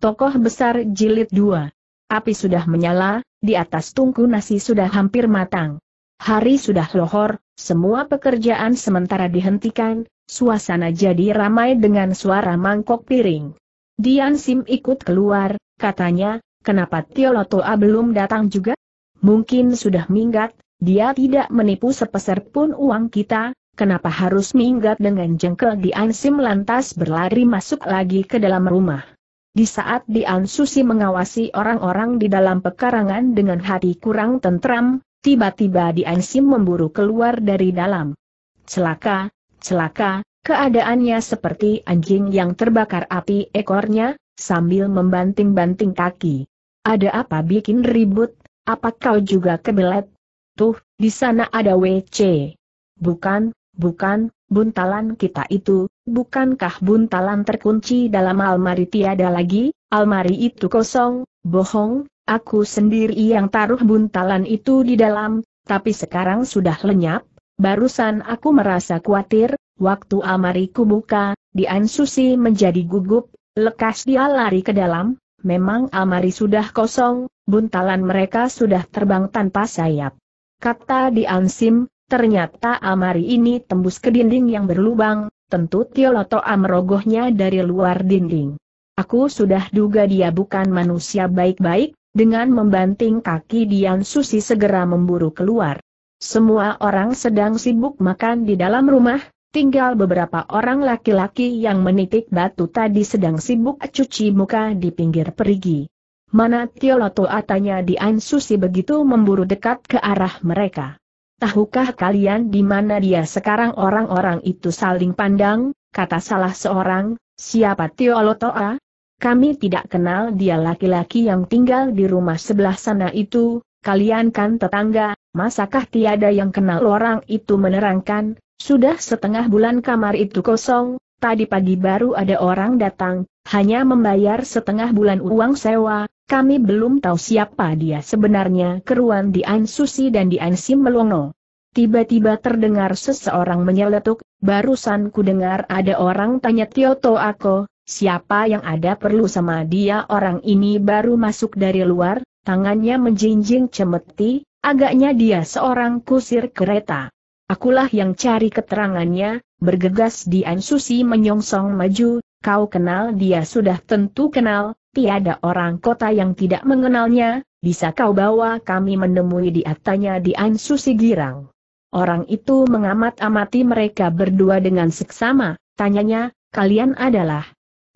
Tokoh besar jilid 2. Api sudah menyala, di atas tungku nasi sudah hampir matang. Hari sudah lohor, semua pekerjaan sementara dihentikan, suasana jadi ramai dengan suara mangkok piring. Dian Sim ikut keluar, katanya, kenapa Tiolotoa belum datang juga? Mungkin sudah minggat, dia tidak menipu sepeser pun uang kita, kenapa harus minggat dengan jengkel Dian Sim lantas berlari masuk lagi ke dalam rumah. Di saat Dian Susi mengawasi orang-orang di dalam pekarangan dengan hati kurang tentram, tiba-tiba Dian Sim memburu keluar dari dalam. Celaka, celaka, keadaannya seperti anjing yang terbakar api ekornya, sambil membanting-banting kaki. Ada apa bikin ribut, apa kau juga kebelet? Tuh, di sana ada WC. Bukan, bukan, buntalan kita itu, Bukankah buntalan terkunci dalam almari tiada lagi, almari itu kosong, bohong, aku sendiri yang taruh buntalan itu di dalam, tapi sekarang sudah lenyap, barusan aku merasa khawatir, waktu almariku buka, Dian Susi menjadi gugup, lekas dia lari ke dalam, memang almari sudah kosong, buntalan mereka sudah terbang tanpa sayap. Kata Dian Sim, ternyata almari ini tembus ke dinding yang berlubang, Tentu Tioloto amrogohnya dari luar dinding. Aku sudah duga dia bukan manusia baik-baik, dengan membanting kaki Dian Susi segera memburu keluar. Semua orang sedang sibuk makan di dalam rumah, tinggal beberapa orang laki-laki yang menitik batu tadi sedang sibuk cuci muka di pinggir perigi. Mana Tioloto atanya Dian Susi begitu memburu dekat ke arah mereka. Tahukah kalian di mana dia sekarang orang-orang itu saling pandang, kata salah seorang, siapa Tio Lotoa? Kami tidak kenal dia laki-laki yang tinggal di rumah sebelah sana itu, kalian kan tetangga, masakah tiada yang kenal orang itu menerangkan, sudah setengah bulan kamar itu kosong, tadi pagi baru ada orang datang, hanya membayar setengah bulan uang sewa, kami belum tahu siapa dia sebenarnya keruan Dian Susi dan di Sim Melongo. Tiba-tiba terdengar seseorang menyeletuk, barusan ku dengar ada orang tanya Tioto aku, siapa yang ada perlu sama dia orang ini baru masuk dari luar, tangannya menjinjing cemeti, agaknya dia seorang kusir kereta. Akulah yang cari keterangannya, bergegas An Susi menyongsong maju, kau kenal dia sudah tentu kenal, tiada orang kota yang tidak mengenalnya, bisa kau bawa kami menemui di atanya di Ansu Girang. Orang itu mengamat-amati mereka berdua dengan seksama, tanyanya, kalian adalah.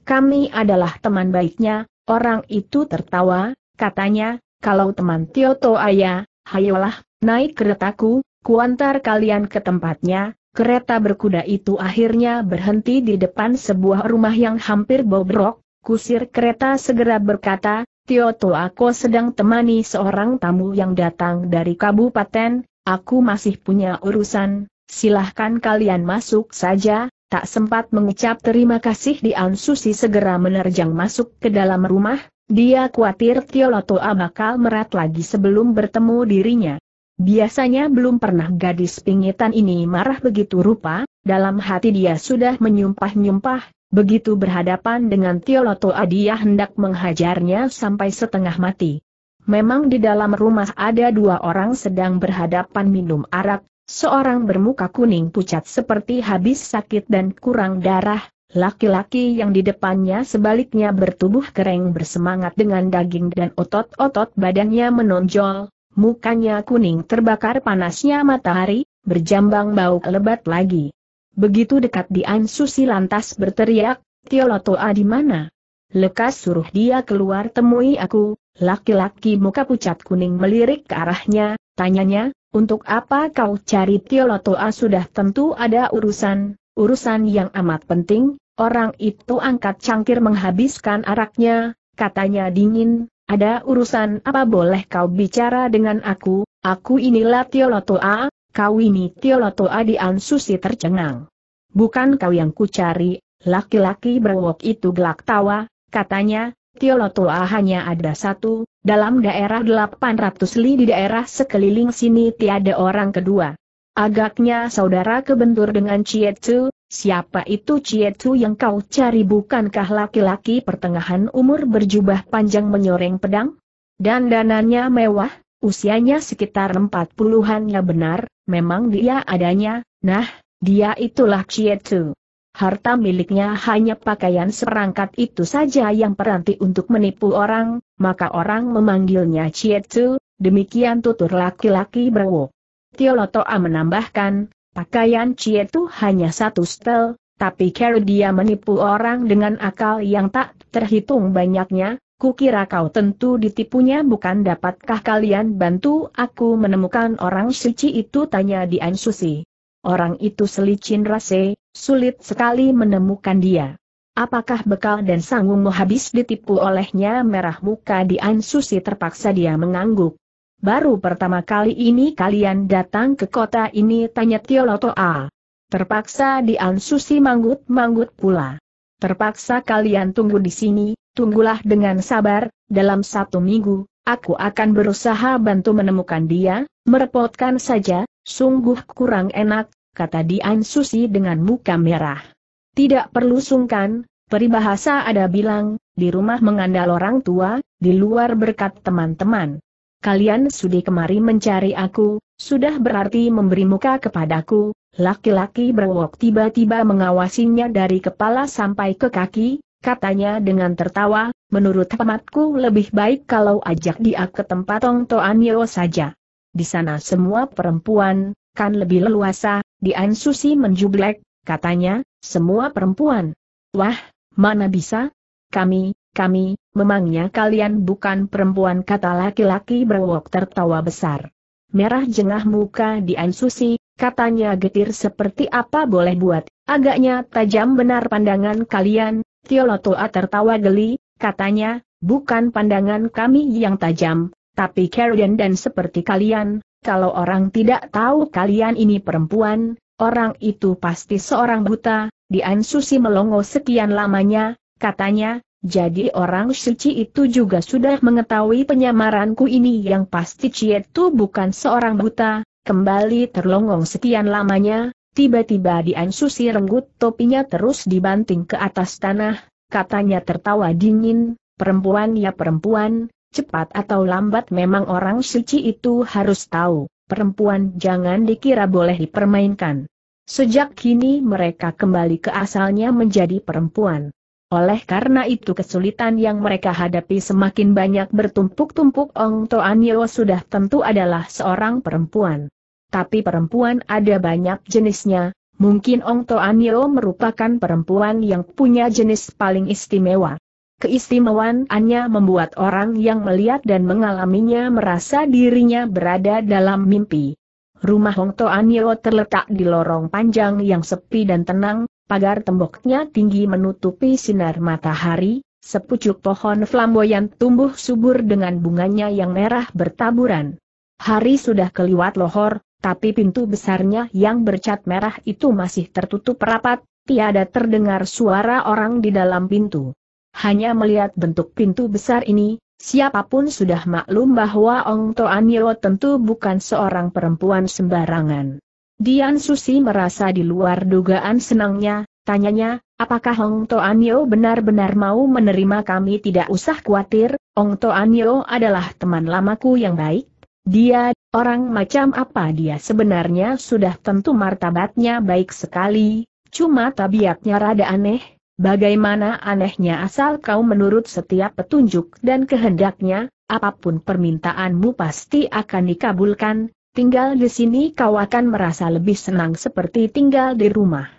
Kami adalah teman baiknya, orang itu tertawa, katanya, kalau teman Tioto Ayah, hayolah, naik keretaku, kuantar kalian ke tempatnya, kereta berkuda itu akhirnya berhenti di depan sebuah rumah yang hampir bobrok, kusir kereta segera berkata, Tio Tioto aku sedang temani seorang tamu yang datang dari kabupaten, aku masih punya urusan, silahkan kalian masuk saja, tak sempat mengucap terima kasih di Ansusi segera menerjang masuk ke dalam rumah, dia khawatir Tio Tiolotoa bakal merat lagi sebelum bertemu dirinya. Biasanya belum pernah gadis pingitan ini marah begitu rupa, dalam hati dia sudah menyumpah-nyumpah, Begitu berhadapan dengan Tioloto Adia hendak menghajarnya sampai setengah mati. Memang di dalam rumah ada dua orang sedang berhadapan minum arak, seorang bermuka kuning pucat seperti habis sakit dan kurang darah, laki-laki yang di depannya sebaliknya bertubuh kering bersemangat dengan daging dan otot-otot badannya menonjol, mukanya kuning terbakar panasnya matahari, berjambang bau lebat lagi. Begitu dekat di Susi lantas berteriak, Tiolotoa di mana? Lekas suruh dia keluar temui aku, laki-laki muka pucat kuning melirik ke arahnya, tanyanya, untuk apa kau cari Tiolotoa sudah tentu ada urusan, urusan yang amat penting, orang itu angkat cangkir menghabiskan araknya, katanya dingin, ada urusan apa boleh kau bicara dengan aku, aku inilah Tiolotoa, kau ini Tiolotoa di Ansusi tercengang. Bukan kau yang kucari, laki-laki berwok itu gelak tawa, katanya, Tiolotoa hanya ada satu, dalam daerah 800 li di daerah sekeliling sini tiada orang kedua. Agaknya saudara kebentur dengan Cietsu, siapa itu Cietsu yang kau cari bukankah laki-laki pertengahan umur berjubah panjang menyoreng pedang? Dan dananya mewah, usianya sekitar empat puluhan. ya benar, memang dia adanya, nah, dia itulah Cietu. Harta miliknya hanya pakaian seperangkat itu saja yang peranti untuk menipu orang, maka orang memanggilnya Cietu. demikian tutur laki-laki berwo. Tiolotoa menambahkan, pakaian Cietu hanya satu setel, tapi kalau dia menipu orang dengan akal yang tak terhitung banyaknya, kukira kau tentu ditipunya bukan dapatkah kalian bantu aku menemukan orang suci itu tanya Dian Susi. Orang itu selicin rase, sulit sekali menemukan dia. Apakah bekal dan sanggungmu habis ditipu olehnya merah muka di Ansusi terpaksa dia mengangguk. Baru pertama kali ini kalian datang ke kota ini tanya Tioloto A. Terpaksa di Ansusi manggut-manggut pula. Terpaksa kalian tunggu di sini, tunggulah dengan sabar, dalam satu minggu, aku akan berusaha bantu menemukan dia, merepotkan saja, Sungguh kurang enak, kata Dian Susi dengan muka merah. Tidak perlu sungkan, peribahasa ada bilang, di rumah mengandal orang tua, di luar berkat teman-teman. Kalian sudi kemari mencari aku, sudah berarti memberi muka kepadaku, laki-laki berwok tiba-tiba mengawasinya dari kepala sampai ke kaki, katanya dengan tertawa, menurut hematku lebih baik kalau ajak dia ke tempat Tong Toanyo saja di sana semua perempuan, kan lebih leluasa, di Ansusi menjublek, katanya, semua perempuan. Wah, mana bisa? Kami, kami, memangnya kalian bukan perempuan kata laki-laki berwok tertawa besar. Merah jengah muka di Ansusi, katanya getir seperti apa boleh buat, agaknya tajam benar pandangan kalian, Tiolotoa tertawa geli, katanya, bukan pandangan kami yang tajam, tapi Karen dan seperti kalian, kalau orang tidak tahu kalian ini perempuan, orang itu pasti seorang buta, Dian Susi melongo sekian lamanya, katanya, jadi orang suci itu juga sudah mengetahui penyamaranku ini yang pasti Cietu bukan seorang buta, kembali terlongong sekian lamanya, tiba-tiba Dian Susi renggut topinya terus dibanting ke atas tanah, katanya tertawa dingin, perempuan ya perempuan, Cepat atau lambat memang orang suci itu harus tahu, perempuan jangan dikira boleh dipermainkan. Sejak kini mereka kembali ke asalnya menjadi perempuan. Oleh karena itu kesulitan yang mereka hadapi semakin banyak bertumpuk-tumpuk Ong Toanyo sudah tentu adalah seorang perempuan. Tapi perempuan ada banyak jenisnya, mungkin Ong Toanyo merupakan perempuan yang punya jenis paling istimewa hanya membuat orang yang melihat dan mengalaminya merasa dirinya berada dalam mimpi. Rumah Hong Toanio terletak di lorong panjang yang sepi dan tenang, pagar temboknya tinggi menutupi sinar matahari, sepucuk pohon flamboyan tumbuh subur dengan bunganya yang merah bertaburan. Hari sudah keliwat lohor, tapi pintu besarnya yang bercat merah itu masih tertutup rapat, tiada terdengar suara orang di dalam pintu. Hanya melihat bentuk pintu besar ini, siapapun sudah maklum bahwa Ong Toaniro tentu bukan seorang perempuan sembarangan. Dian Susi merasa di luar dugaan senangnya, tanyanya, apakah Ong Toanio benar-benar mau menerima kami tidak usah khawatir, Ong Toanio adalah teman lamaku yang baik. Dia, orang macam apa dia sebenarnya sudah tentu martabatnya baik sekali, cuma tabiatnya rada aneh, Bagaimana anehnya asal kau menurut setiap petunjuk dan kehendaknya, apapun permintaanmu pasti akan dikabulkan, tinggal di sini kau akan merasa lebih senang seperti tinggal di rumah.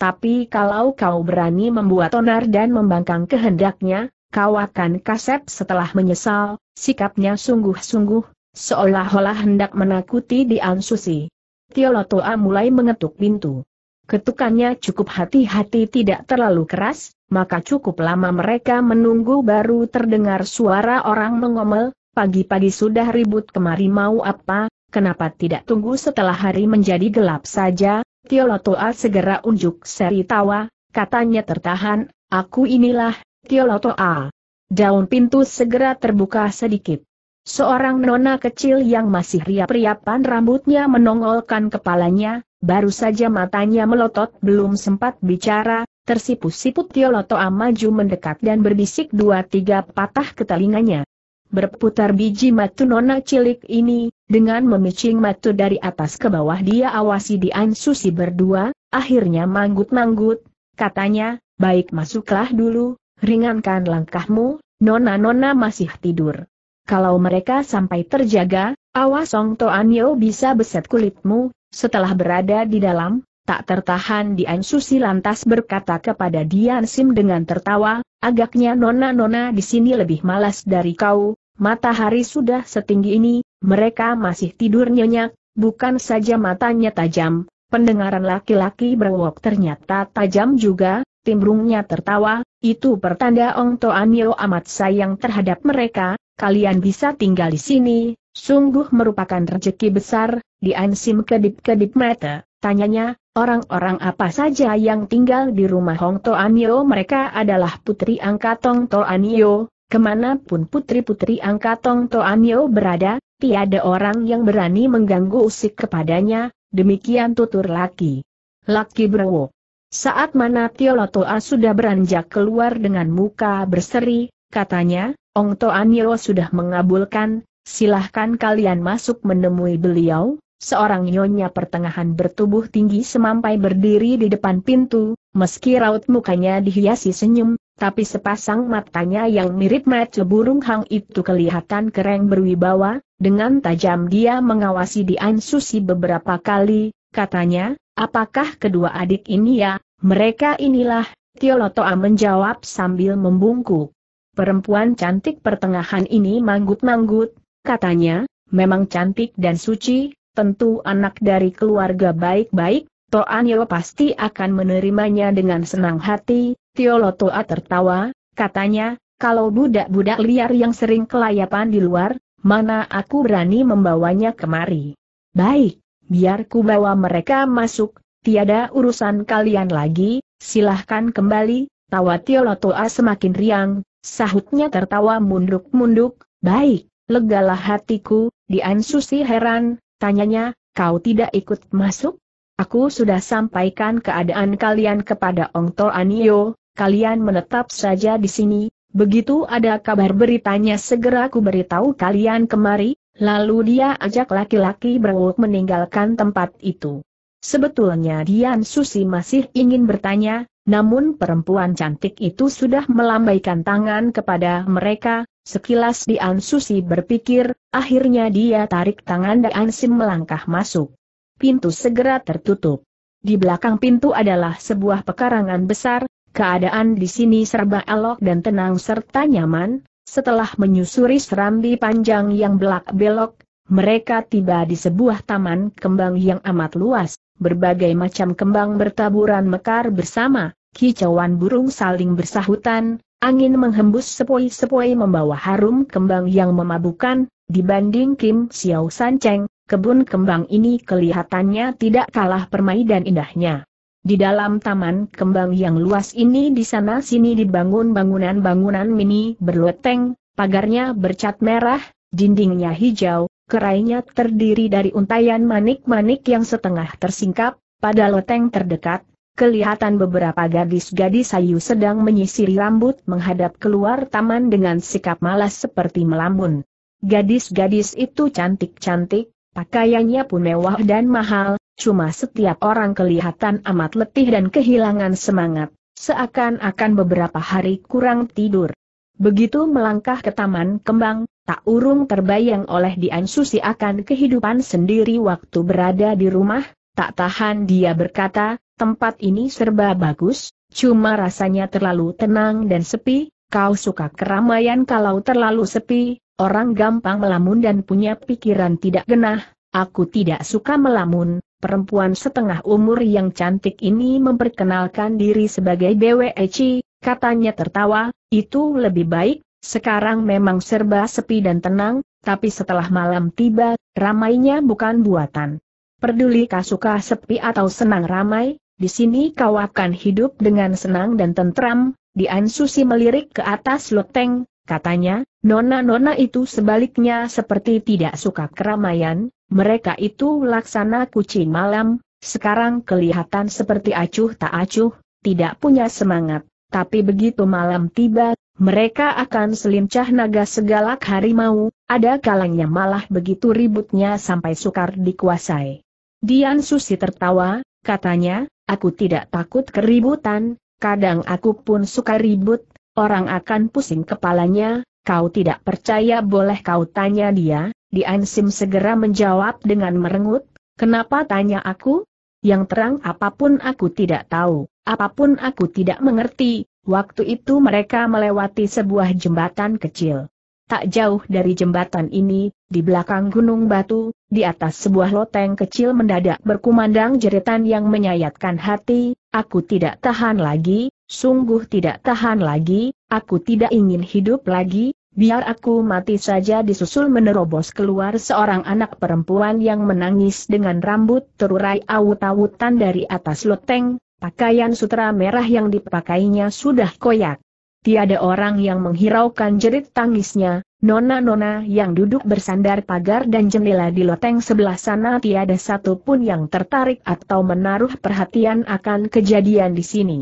Tapi kalau kau berani membuat onar dan membangkang kehendaknya, kau akan kasep setelah menyesal, sikapnya sungguh-sungguh, seolah-olah hendak menakuti di Ansusi. Tiolotoa mulai mengetuk pintu. Ketukannya cukup hati-hati tidak terlalu keras, maka cukup lama mereka menunggu baru terdengar suara orang mengomel, pagi-pagi sudah ribut kemari mau apa, kenapa tidak tunggu setelah hari menjadi gelap saja, Tio Tiolotoa segera unjuk seri tawa, katanya tertahan, aku inilah, Tio Tiolotoa. Daun pintu segera terbuka sedikit. Seorang nona kecil yang masih riap-riapan rambutnya menongolkan kepalanya, Baru saja matanya melotot belum sempat bicara, tersipu-sipu Tioloto Amaju mendekat dan berbisik dua tiga patah ke telinganya. Berputar biji matu nona cilik ini, dengan memicing matu dari atas ke bawah dia awasi Dian Susi berdua, akhirnya manggut-manggut, katanya, baik masuklah dulu, ringankan langkahmu, nona-nona masih tidur. Kalau mereka sampai terjaga, awas Song Anyo bisa beset kulitmu, setelah berada di dalam, tak tertahan Dian Susi lantas berkata kepada Dian Sim dengan tertawa, agaknya nona-nona di sini lebih malas dari kau, matahari sudah setinggi ini, mereka masih tidur nyenyak, bukan saja matanya tajam, pendengaran laki-laki berwok ternyata tajam juga, timbrungnya tertawa, itu pertanda Ong Toanio amat sayang terhadap mereka, kalian bisa tinggal di sini, Sungguh merupakan rezeki besar, di Ansim kedip-kedip mata, tanyanya, orang-orang apa saja yang tinggal di rumah Hong Toanio mereka adalah putri angkat Hong Toanio, kemanapun putri-putri angkat Hong Toanio berada, tiada orang yang berani mengganggu usik kepadanya, demikian tutur laki. Laki berwok. Saat mana Tiolotoa sudah beranjak keluar dengan muka berseri, katanya, Ong Toanio sudah mengabulkan, silahkan kalian masuk menemui beliau, seorang nyonya pertengahan bertubuh tinggi semampai berdiri di depan pintu, meski raut mukanya dihiasi senyum, tapi sepasang matanya yang mirip mata burung hang itu kelihatan keren berwibawa, dengan tajam dia mengawasi Dian Susi beberapa kali, katanya, apakah kedua adik ini ya, mereka inilah, Tiolotoa menjawab sambil membungkuk. Perempuan cantik pertengahan ini manggut-manggut, katanya, memang cantik dan suci, tentu anak dari keluarga baik-baik, Toanil pasti akan menerimanya dengan senang hati, Tiolotoa tertawa, katanya, kalau budak-budak liar yang sering kelayapan di luar, mana aku berani membawanya kemari. Baik, biar ku bawa mereka masuk, tiada urusan kalian lagi, silahkan kembali, tawa Tiolotoa semakin riang, sahutnya tertawa munduk-munduk, baik, Legalah hatiku, Dian Susi heran, tanyanya, kau tidak ikut masuk? Aku sudah sampaikan keadaan kalian kepada Ong To Anio, kalian menetap saja di sini, begitu ada kabar beritanya segera ku beritahu kalian kemari, lalu dia ajak laki-laki berwuk meninggalkan tempat itu. Sebetulnya Dian Susi masih ingin bertanya, namun perempuan cantik itu sudah melambaikan tangan kepada mereka, sekilas Dian Susi berpikir, akhirnya dia tarik tangan Dian Sim melangkah masuk. Pintu segera tertutup. Di belakang pintu adalah sebuah pekarangan besar, keadaan di sini serba elok dan tenang serta nyaman, setelah menyusuri serambi panjang yang belak-belok, mereka tiba di sebuah taman kembang yang amat luas, berbagai macam kembang bertaburan mekar bersama, kicauan burung saling bersahutan, angin menghembus sepoi-sepoi membawa harum kembang yang memabukan, dibanding Kim Xiao San Cheng, kebun kembang ini kelihatannya tidak kalah permai dan indahnya. Di dalam taman kembang yang luas ini di sana sini dibangun bangunan-bangunan mini berloteng, pagarnya bercat merah, dindingnya hijau, Kerainya terdiri dari untayan manik-manik yang setengah tersingkap, pada loteng terdekat, kelihatan beberapa gadis-gadis sayu sedang menyisiri rambut menghadap keluar taman dengan sikap malas seperti melambun. Gadis-gadis itu cantik-cantik, pakaiannya pun mewah dan mahal, cuma setiap orang kelihatan amat letih dan kehilangan semangat, seakan-akan beberapa hari kurang tidur. Begitu melangkah ke taman kembang, tak urung terbayang oleh Dian Susi akan kehidupan sendiri waktu berada di rumah, tak tahan dia berkata, tempat ini serba bagus, cuma rasanya terlalu tenang dan sepi, kau suka keramaian kalau terlalu sepi, orang gampang melamun dan punya pikiran tidak genah, aku tidak suka melamun, perempuan setengah umur yang cantik ini memperkenalkan diri sebagai BWEC, katanya tertawa, itu lebih baik, sekarang memang serba sepi dan tenang, tapi setelah malam tiba, ramainya bukan buatan. kau suka sepi atau senang ramai, di sini kau akan hidup dengan senang dan tentram, Di ansusi melirik ke atas loteng, katanya, nona-nona itu sebaliknya seperti tidak suka keramaian, mereka itu laksana kucing malam, sekarang kelihatan seperti acuh tak acuh, tidak punya semangat tapi begitu malam tiba, mereka akan selincah naga segalak harimau, ada kalanya malah begitu ributnya sampai sukar dikuasai. Dian Susi tertawa, katanya, aku tidak takut keributan, kadang aku pun suka ribut, orang akan pusing kepalanya, kau tidak percaya boleh kau tanya dia, Dian Sim segera menjawab dengan merengut, kenapa tanya aku, yang terang apapun aku tidak tahu, apapun aku tidak mengerti, waktu itu mereka melewati sebuah jembatan kecil. Tak jauh dari jembatan ini, di belakang gunung batu, di atas sebuah loteng kecil mendadak berkumandang jeritan yang menyayatkan hati, aku tidak tahan lagi, sungguh tidak tahan lagi, aku tidak ingin hidup lagi, Biar aku mati saja disusul menerobos keluar seorang anak perempuan yang menangis dengan rambut terurai awut-awutan dari atas loteng, pakaian sutra merah yang dipakainya sudah koyak. Tiada orang yang menghiraukan jerit tangisnya, nona-nona yang duduk bersandar pagar dan jendela di loteng sebelah sana tiada satu pun yang tertarik atau menaruh perhatian akan kejadian di sini.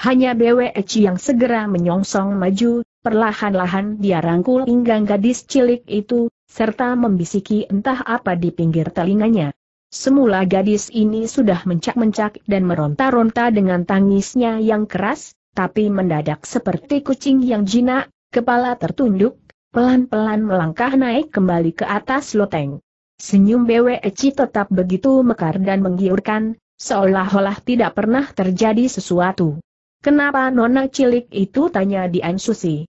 Hanya BWC yang segera menyongsong maju, Perlahan-lahan dia rangkul pinggang gadis cilik itu, serta membisiki entah apa di pinggir telinganya. Semula gadis ini sudah mencak-mencak dan meronta-ronta dengan tangisnya yang keras, tapi mendadak seperti kucing yang jinak, kepala tertunduk, pelan-pelan melangkah naik kembali ke atas loteng. Senyum Eci tetap begitu mekar dan menggiurkan, seolah-olah tidak pernah terjadi sesuatu. Kenapa nona cilik itu tanya Dian Susi?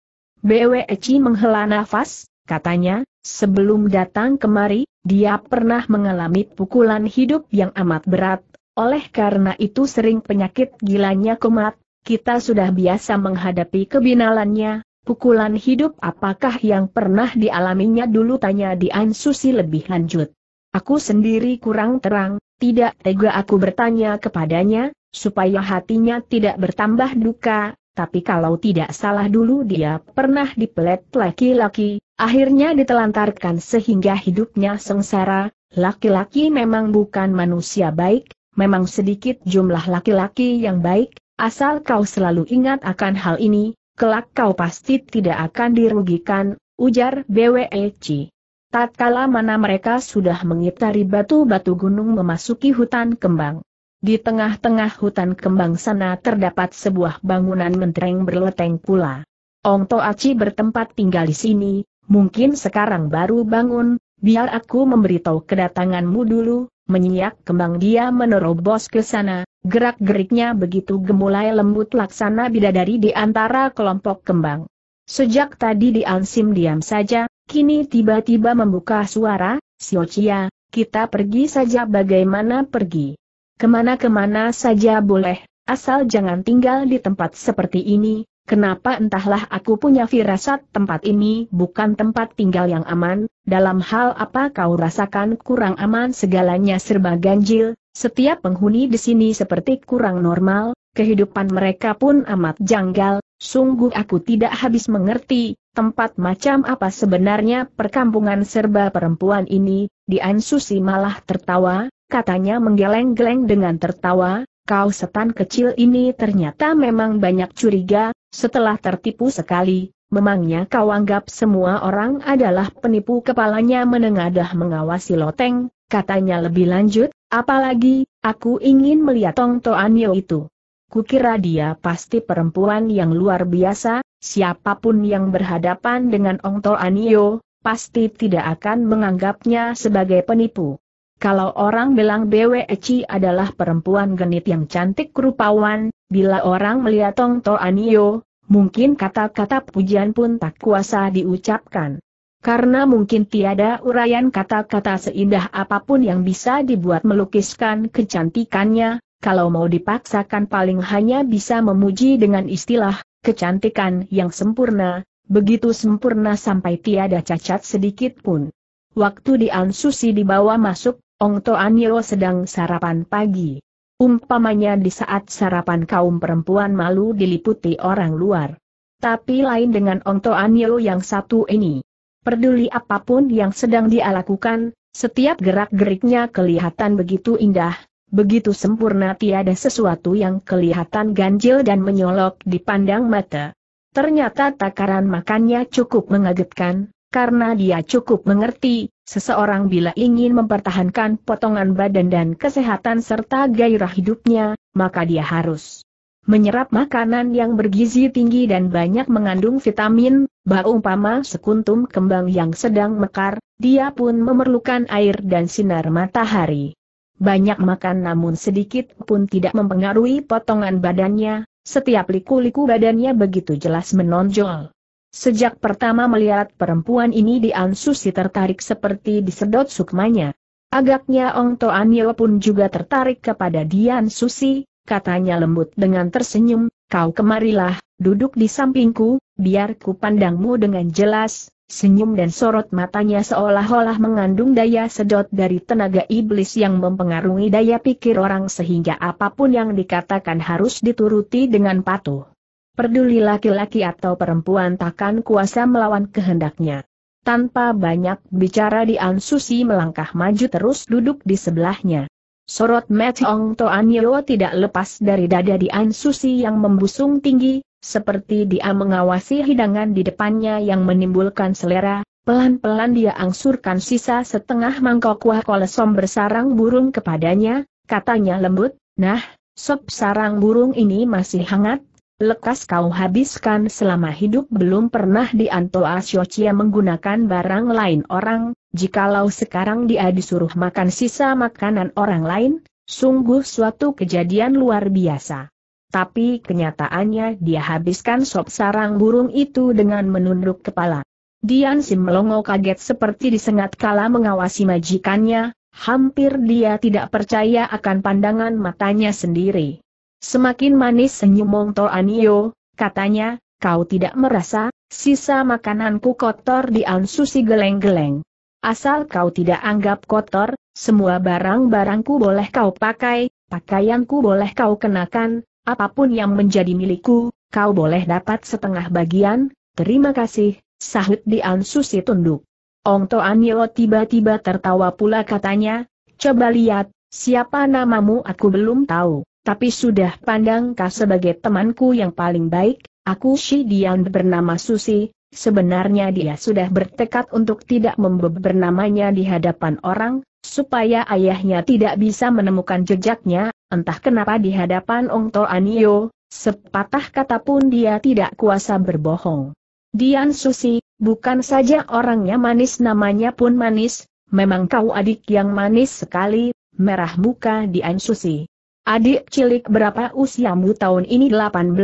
Eci menghela nafas, katanya, sebelum datang kemari, dia pernah mengalami pukulan hidup yang amat berat, oleh karena itu sering penyakit gilanya kumat, kita sudah biasa menghadapi kebinalannya, pukulan hidup apakah yang pernah dialaminya dulu tanya Dian Susi lebih lanjut. Aku sendiri kurang terang, tidak tega aku bertanya kepadanya, supaya hatinya tidak bertambah duka, tapi kalau tidak salah dulu dia pernah dipelet laki-laki, akhirnya ditelantarkan sehingga hidupnya sengsara, laki-laki memang bukan manusia baik, memang sedikit jumlah laki-laki yang baik, asal kau selalu ingat akan hal ini, kelak kau pasti tidak akan dirugikan, ujar BWEC. Tatkala mana mereka sudah mengitari batu-batu gunung memasuki hutan kembang. Di tengah-tengah hutan kembang sana terdapat sebuah bangunan mentereng berleteng pula. Ong Aci bertempat tinggal di sini, mungkin sekarang baru bangun, biar aku memberitahu kedatanganmu dulu, menyiak kembang dia menerobos ke sana, gerak-geriknya begitu gemulai lembut laksana bidadari di antara kelompok kembang. Sejak tadi di Ansim diam saja, kini tiba-tiba membuka suara, Siocia, kita pergi saja bagaimana pergi. Kemana-kemana saja boleh, asal jangan tinggal di tempat seperti ini, Kenapa entahlah aku punya firasat tempat ini bukan tempat tinggal yang aman, dalam hal apa kau rasakan kurang aman segalanya serba ganjil, setiap penghuni di sini seperti kurang normal, kehidupan mereka pun amat janggal, sungguh aku tidak habis mengerti, tempat macam apa sebenarnya perkampungan serba perempuan ini, di Ansusi malah tertawa, katanya menggeleng-geleng dengan tertawa, kau setan kecil ini ternyata memang banyak curiga, setelah tertipu sekali, memangnya kau anggap semua orang adalah penipu kepalanya menengadah mengawasi loteng, katanya lebih lanjut, apalagi, aku ingin melihat Tong Toanio itu. Kukira dia pasti perempuan yang luar biasa, siapapun yang berhadapan dengan Ong Toanio, pasti tidak akan menganggapnya sebagai penipu. Kalau orang bilang Eci adalah perempuan genit yang cantik rupawan, bila orang melihat Tong To Anio, mungkin kata-kata pujian pun tak kuasa diucapkan. Karena mungkin tiada uraian kata-kata seindah apapun yang bisa dibuat melukiskan kecantikannya, kalau mau dipaksakan paling hanya bisa memuji dengan istilah, kecantikan yang sempurna, begitu sempurna sampai tiada cacat sedikit pun. Waktu di Ansusi dibawa masuk, Ong Toanio sedang sarapan pagi. Umpamanya di saat sarapan kaum perempuan malu diliputi orang luar. Tapi lain dengan Ong Toanio yang satu ini. Peduli apapun yang sedang dia lakukan, setiap gerak-geriknya kelihatan begitu indah, begitu sempurna tiada sesuatu yang kelihatan ganjil dan menyolok dipandang mata. Ternyata takaran makannya cukup mengagetkan, karena dia cukup mengerti, seseorang bila ingin mempertahankan potongan badan dan kesehatan serta gairah hidupnya, maka dia harus menyerap makanan yang bergizi tinggi dan banyak mengandung vitamin, bau umpama sekuntum kembang yang sedang mekar, dia pun memerlukan air dan sinar matahari. Banyak makan namun sedikit pun tidak mempengaruhi potongan badannya, setiap liku-liku badannya begitu jelas menonjol. Sejak pertama melihat perempuan ini Dian Susi tertarik seperti disedot sukmanya. Agaknya Ong To Anil pun juga tertarik kepada Dian Susi, katanya lembut dengan tersenyum, kau kemarilah, duduk di sampingku, biar ku pandangmu dengan jelas, senyum dan sorot matanya seolah-olah mengandung daya sedot dari tenaga iblis yang mempengaruhi daya pikir orang sehingga apapun yang dikatakan harus dituruti dengan patuh. Peduli laki-laki atau perempuan takkan kuasa melawan kehendaknya. Tanpa banyak bicara di Susi melangkah maju terus duduk di sebelahnya. Sorot Metong Ong Yeo tidak lepas dari dada di Susi yang membusung tinggi, seperti dia mengawasi hidangan di depannya yang menimbulkan selera, pelan-pelan dia angsurkan sisa setengah mangkok kuah kolesom bersarang burung kepadanya, katanya lembut, nah, sop sarang burung ini masih hangat, Lekas kau habiskan selama hidup belum pernah di Anto Asyocia menggunakan barang lain orang, jikalau sekarang dia disuruh makan sisa makanan orang lain, sungguh suatu kejadian luar biasa. Tapi kenyataannya dia habiskan sop sarang burung itu dengan menunduk kepala. Dian Sim melongo kaget seperti disengat kala mengawasi majikannya, hampir dia tidak percaya akan pandangan matanya sendiri. Semakin manis senyum Mongto Anio, katanya, kau tidak merasa, sisa makananku kotor di Ansusi geleng-geleng. Asal kau tidak anggap kotor, semua barang-barangku boleh kau pakai, pakaianku boleh kau kenakan, apapun yang menjadi milikku, kau boleh dapat setengah bagian, terima kasih, sahut di Ansusi tunduk. Ongto Anio tiba-tiba tertawa pula katanya, coba lihat, siapa namamu aku belum tahu tapi sudah pandangkah sebagai temanku yang paling baik, aku Shi Dian bernama Susi, sebenarnya dia sudah bertekad untuk tidak membebernamanya di hadapan orang, supaya ayahnya tidak bisa menemukan jejaknya, entah kenapa di hadapan Ong To Anio, sepatah kata pun dia tidak kuasa berbohong. Dian Susi, bukan saja orangnya manis namanya pun manis, memang kau adik yang manis sekali, merah muka Dian Susi. Adik cilik berapa usiamu tahun ini 18,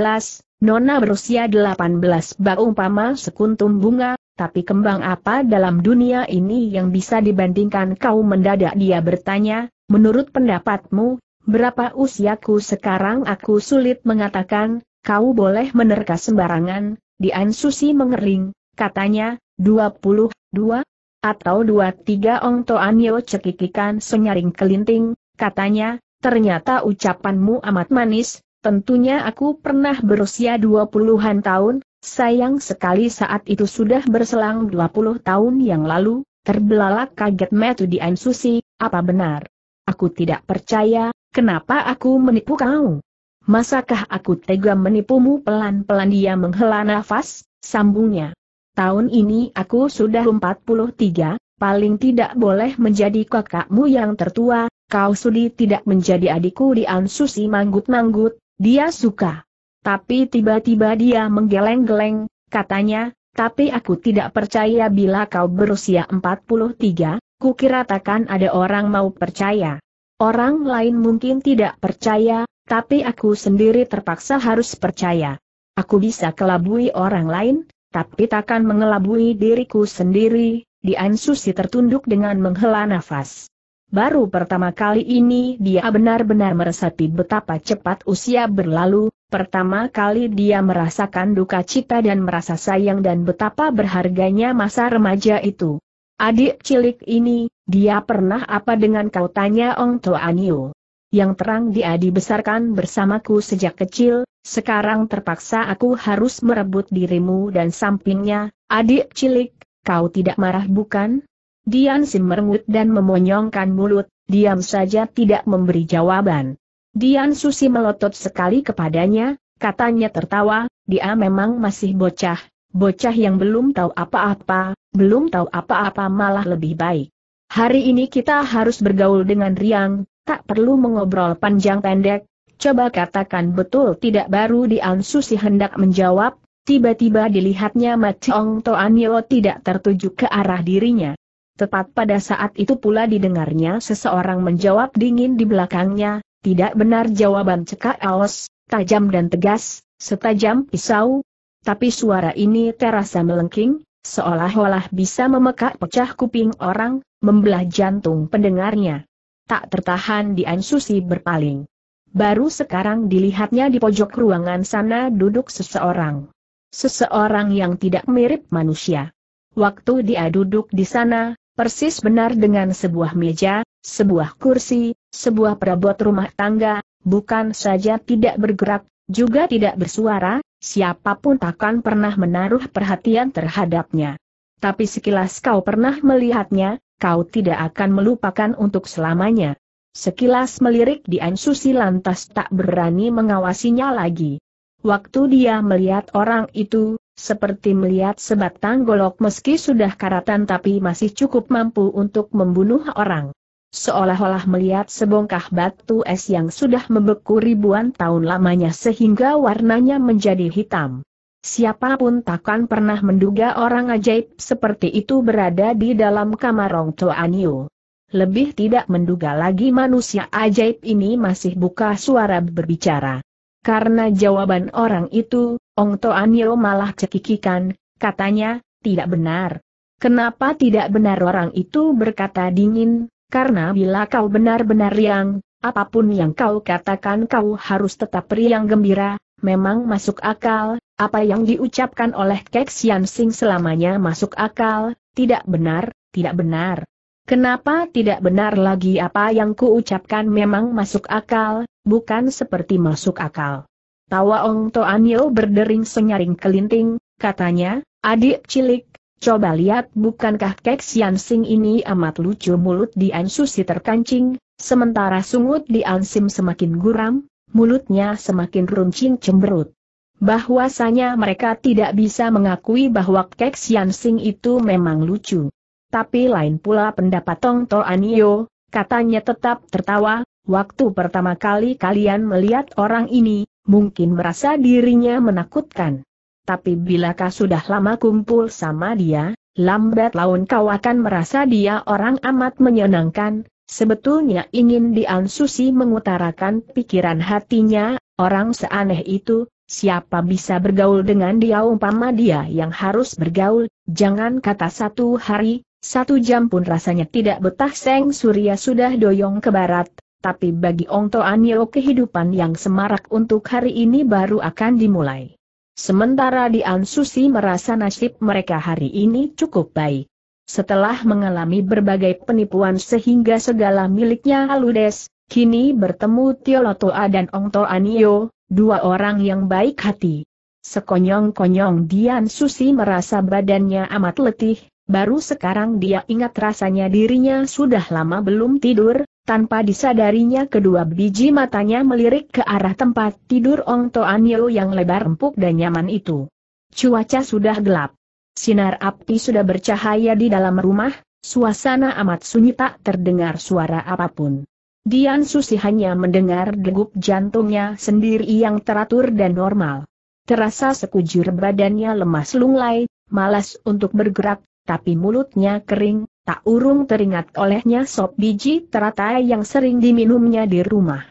Nona berusia 18 bak umpama sekuntum bunga, tapi kembang apa dalam dunia ini yang bisa dibandingkan kau mendadak dia bertanya, menurut pendapatmu, berapa usiaku sekarang aku sulit mengatakan, kau boleh menerka sembarangan, Dian Susi mengering, katanya, 22, atau 23 Ong Anyo cekikikan senyaring kelinting, katanya, ternyata ucapanmu amat manis, tentunya aku pernah berusia dua puluhan tahun, sayang sekali saat itu sudah berselang dua puluh tahun yang lalu, terbelalak kaget di Susi, apa benar? Aku tidak percaya, kenapa aku menipu kau? Masakah aku tega menipumu pelan-pelan dia menghela nafas, sambungnya. Tahun ini aku sudah 43, paling tidak boleh menjadi kakakmu yang tertua, kau sudi tidak menjadi adikku di Ansusi manggut-manggut, dia suka. Tapi tiba-tiba dia menggeleng-geleng, katanya, tapi aku tidak percaya bila kau berusia 43, kira takkan ada orang mau percaya. Orang lain mungkin tidak percaya, tapi aku sendiri terpaksa harus percaya. Aku bisa kelabui orang lain, tapi takkan mengelabui diriku sendiri, Di Ansusi tertunduk dengan menghela nafas. Baru pertama kali ini dia benar-benar meresapi betapa cepat usia berlalu, pertama kali dia merasakan duka cita dan merasa sayang dan betapa berharganya masa remaja itu. Adik cilik ini, dia pernah apa dengan kau tanya Ong Toanio? Yang terang dia dibesarkan bersamaku sejak kecil, sekarang terpaksa aku harus merebut dirimu dan sampingnya, adik cilik, kau tidak marah bukan? Dian merengut dan memonyongkan mulut, diam saja tidak memberi jawaban. Dian Susi melotot sekali kepadanya, katanya tertawa, dia memang masih bocah, bocah yang belum tahu apa-apa, belum tahu apa-apa malah lebih baik. Hari ini kita harus bergaul dengan Riang, tak perlu mengobrol panjang pendek, coba katakan betul tidak baru Dian Susi hendak menjawab, tiba-tiba dilihatnya Mationg Toanio tidak tertuju ke arah dirinya. Tepat pada saat itu pula didengarnya seseorang menjawab dingin di belakangnya, tidak benar jawaban cekak aos, tajam dan tegas, setajam pisau. Tapi suara ini terasa melengking, seolah-olah bisa memekak pecah kuping orang, membelah jantung pendengarnya. Tak tertahan di ansusi berpaling. Baru sekarang dilihatnya di pojok ruangan sana duduk seseorang. Seseorang yang tidak mirip manusia. Waktu dia duduk di sana, persis benar dengan sebuah meja, sebuah kursi, sebuah perabot rumah tangga, bukan saja tidak bergerak, juga tidak bersuara, siapapun takkan pernah menaruh perhatian terhadapnya. Tapi sekilas kau pernah melihatnya, kau tidak akan melupakan untuk selamanya. Sekilas melirik Dian Susi lantas tak berani mengawasinya lagi. Waktu dia melihat orang itu, seperti melihat sebatang golok meski sudah karatan tapi masih cukup mampu untuk membunuh orang. Seolah-olah melihat sebongkah batu es yang sudah membeku ribuan tahun lamanya sehingga warnanya menjadi hitam. Siapapun takkan pernah menduga orang ajaib seperti itu berada di dalam kamar Rong Lebih tidak menduga lagi manusia ajaib ini masih buka suara berbicara. Karena jawaban orang itu, Ong Toanyo malah cekikikan, katanya, tidak benar. Kenapa tidak benar orang itu berkata dingin, karena bila kau benar-benar riang, apapun yang kau katakan kau harus tetap riang gembira, memang masuk akal, apa yang diucapkan oleh Kek Sian Sing selamanya masuk akal, tidak benar, tidak benar. Kenapa tidak benar lagi apa yang kuucapkan memang masuk akal, bukan seperti masuk akal. Tawa Ong Toanyo berdering senyaring kelinting, katanya, adik cilik, coba lihat bukankah kek Sian Sing ini amat lucu mulut di Susi terkancing, sementara sungut di Ansim semakin guram, mulutnya semakin runcing cemberut. Bahwasanya mereka tidak bisa mengakui bahwa kek Sian Sing itu memang lucu. Tapi lain pula pendapat Tong To Anio, katanya tetap tertawa, waktu pertama kali kalian melihat orang ini, mungkin merasa dirinya menakutkan. Tapi bilakah sudah lama kumpul sama dia, lambat laun kau akan merasa dia orang amat menyenangkan, sebetulnya ingin Dian Susi mengutarakan pikiran hatinya, orang seaneh itu, siapa bisa bergaul dengan dia umpama dia yang harus bergaul, jangan kata satu hari, satu jam pun rasanya tidak betah Seng Surya sudah doyong ke barat, tapi bagi Ong Anio kehidupan yang semarak untuk hari ini baru akan dimulai. Sementara di An Susi merasa nasib mereka hari ini cukup baik. Setelah mengalami berbagai penipuan sehingga segala miliknya haludes, kini bertemu Tio Tiolotoa dan Ong Anio, dua orang yang baik hati. Sekonyong-konyong Dian Susi merasa badannya amat letih, Baru sekarang dia ingat rasanya dirinya sudah lama belum tidur, tanpa disadarinya kedua biji matanya melirik ke arah tempat tidur Ong Toan Yeo yang lebar empuk dan nyaman itu. Cuaca sudah gelap. Sinar api sudah bercahaya di dalam rumah, suasana amat sunyi tak terdengar suara apapun. Dian Susi hanya mendengar degup jantungnya sendiri yang teratur dan normal. Terasa sekujur badannya lemas lunglai, malas untuk bergerak, tapi mulutnya kering, tak urung teringat olehnya sop biji teratai yang sering diminumnya di rumah.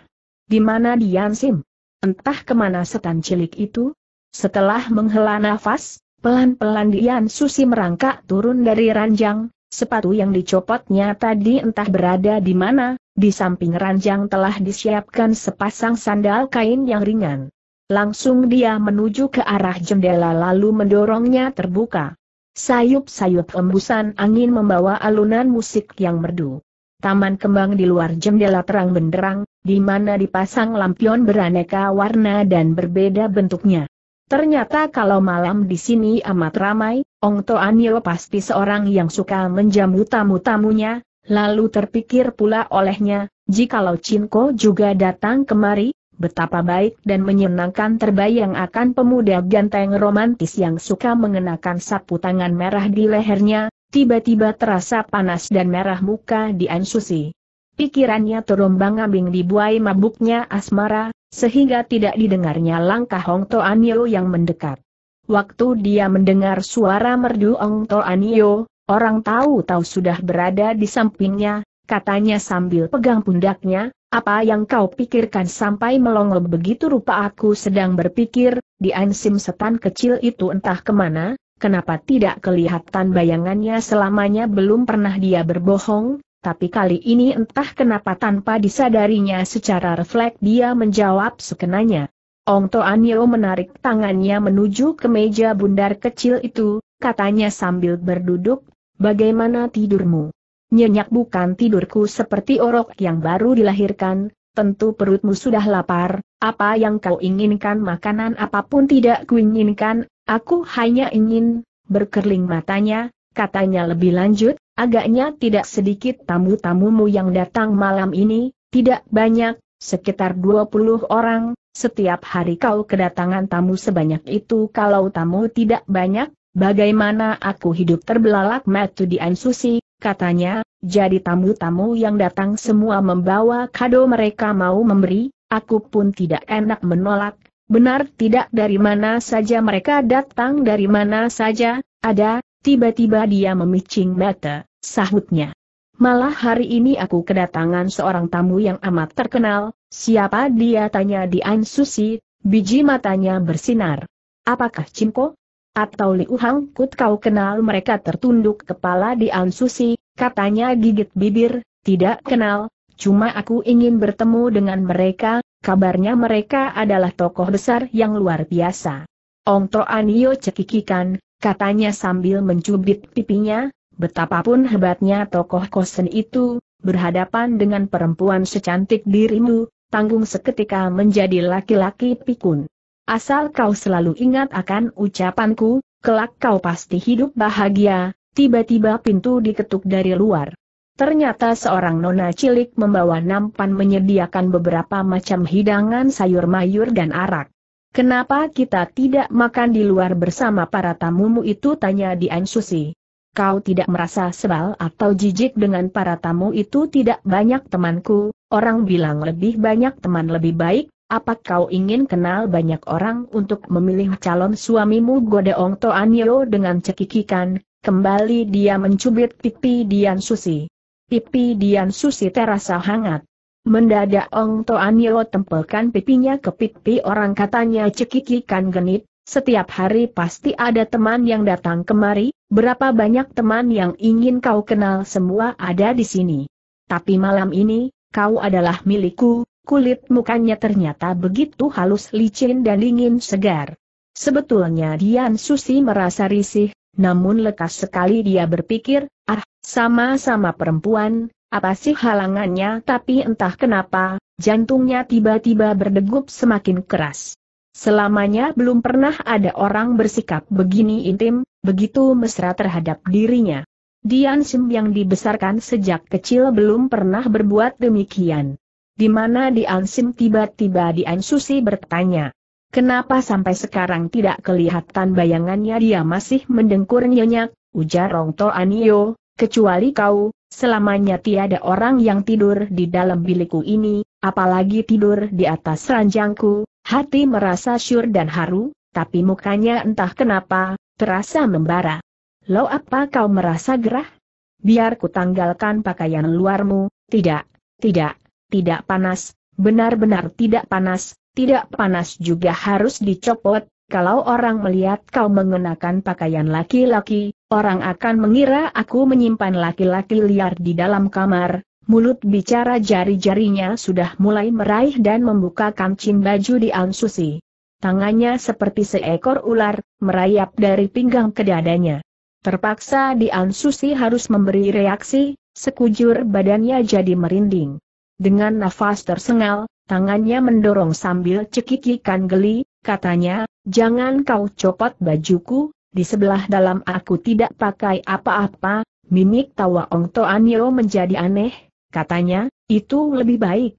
Di mana Dian Sim? Entah kemana setan cilik itu? Setelah menghela nafas, pelan-pelan Dian Susi merangkak turun dari ranjang, sepatu yang dicopotnya tadi entah berada di mana, di samping ranjang telah disiapkan sepasang sandal kain yang ringan. Langsung dia menuju ke arah jendela lalu mendorongnya terbuka. Sayup-sayup embusan angin membawa alunan musik yang merdu. Taman kembang di luar jendela terang benderang, di mana dipasang lampion beraneka warna dan berbeda bentuknya. Ternyata kalau malam di sini amat ramai, Ong Anio pasti seorang yang suka menjamu tamu-tamunya, lalu terpikir pula olehnya, jikalau Ko juga datang kemari, Betapa baik dan menyenangkan terbayang akan pemuda ganteng romantis yang suka mengenakan sapu tangan merah di lehernya, tiba-tiba terasa panas dan merah muka di Ansusi. Pikirannya terombang ambing dibuai mabuknya asmara, sehingga tidak didengarnya langkah Hong To Toanio yang mendekat. Waktu dia mendengar suara merdu Hong Toanio, orang tahu-tahu sudah berada di sampingnya, katanya sambil pegang pundaknya, apa yang kau pikirkan sampai melongo begitu rupa aku sedang berpikir, di ansim setan kecil itu entah kemana, kenapa tidak kelihatan bayangannya selamanya belum pernah dia berbohong, tapi kali ini entah kenapa tanpa disadarinya secara refleks dia menjawab sekenanya. Ong Anio menarik tangannya menuju ke meja bundar kecil itu, katanya sambil berduduk, bagaimana tidurmu? nyenyak bukan tidurku seperti orok yang baru dilahirkan, tentu perutmu sudah lapar, apa yang kau inginkan makanan apapun tidak kuinginkan, aku hanya ingin, berkerling matanya, katanya lebih lanjut, agaknya tidak sedikit tamu-tamumu yang datang malam ini, tidak banyak, sekitar 20 orang, setiap hari kau kedatangan tamu sebanyak itu kalau tamu tidak banyak, bagaimana aku hidup terbelalak matu di Ansusi, katanya, jadi tamu-tamu yang datang semua membawa kado mereka mau memberi, aku pun tidak enak menolak, benar tidak dari mana saja mereka datang dari mana saja, ada, tiba-tiba dia memicing mata, sahutnya. Malah hari ini aku kedatangan seorang tamu yang amat terkenal, siapa dia tanya di Ansusi, biji matanya bersinar. Apakah Cimko? atau Liu Hang Kut kau kenal mereka tertunduk kepala di An Susi, katanya gigit bibir, tidak kenal, cuma aku ingin bertemu dengan mereka, kabarnya mereka adalah tokoh besar yang luar biasa. Ong Anio cekikikan, katanya sambil mencubit pipinya, betapapun hebatnya tokoh kosen itu, berhadapan dengan perempuan secantik dirimu, tanggung seketika menjadi laki-laki pikun. Asal kau selalu ingat akan ucapanku, kelak kau pasti hidup bahagia, tiba-tiba pintu diketuk dari luar. Ternyata seorang nona cilik membawa nampan menyediakan beberapa macam hidangan sayur mayur dan arak. Kenapa kita tidak makan di luar bersama para tamumu itu tanya Dian Susi. Kau tidak merasa sebal atau jijik dengan para tamu itu tidak banyak temanku, orang bilang lebih banyak teman lebih baik, apa kau ingin kenal banyak orang untuk memilih calon suamimu Godeong Toanyo dengan cekikikan, kembali dia mencubit pipi Dian Susi. Pipi Dian Susi terasa hangat. Mendadak Ong Toanyo tempelkan pipinya ke pipi orang katanya cekikikan genit, setiap hari pasti ada teman yang datang kemari, berapa banyak teman yang ingin kau kenal semua ada di sini. Tapi malam ini, kau adalah milikku, Kulit mukanya ternyata begitu halus licin dan dingin segar. Sebetulnya Dian Susi merasa risih, namun lekas sekali dia berpikir, ah, sama-sama perempuan, apa sih halangannya tapi entah kenapa, jantungnya tiba-tiba berdegup semakin keras. Selamanya belum pernah ada orang bersikap begini intim, begitu mesra terhadap dirinya. Dian Sim yang dibesarkan sejak kecil belum pernah berbuat demikian di mana di Ansim tiba-tiba di Ansusi bertanya. Kenapa sampai sekarang tidak kelihatan bayangannya dia masih mendengkur nyenyak, ujar Rongto Anio, kecuali kau, selamanya tiada orang yang tidur di dalam bilikku ini, apalagi tidur di atas ranjangku, hati merasa syur dan haru, tapi mukanya entah kenapa, terasa membara. Lo apa kau merasa gerah? Biar ku tanggalkan pakaian luarmu, tidak, tidak, tidak panas, benar-benar tidak panas, tidak panas juga harus dicopot, kalau orang melihat kau mengenakan pakaian laki-laki, orang akan mengira aku menyimpan laki-laki liar di dalam kamar. Mulut bicara jari-jarinya sudah mulai meraih dan membuka kancing baju di Ansusi. Tangannya seperti seekor ular, merayap dari pinggang ke dadanya. Terpaksa di Susi harus memberi reaksi, sekujur badannya jadi merinding. Dengan nafas tersengal, tangannya mendorong sambil cekikikan geli, katanya, jangan kau copot bajuku, di sebelah dalam aku tidak pakai apa-apa, mimik tawa Ong Toanio menjadi aneh, katanya, itu lebih baik.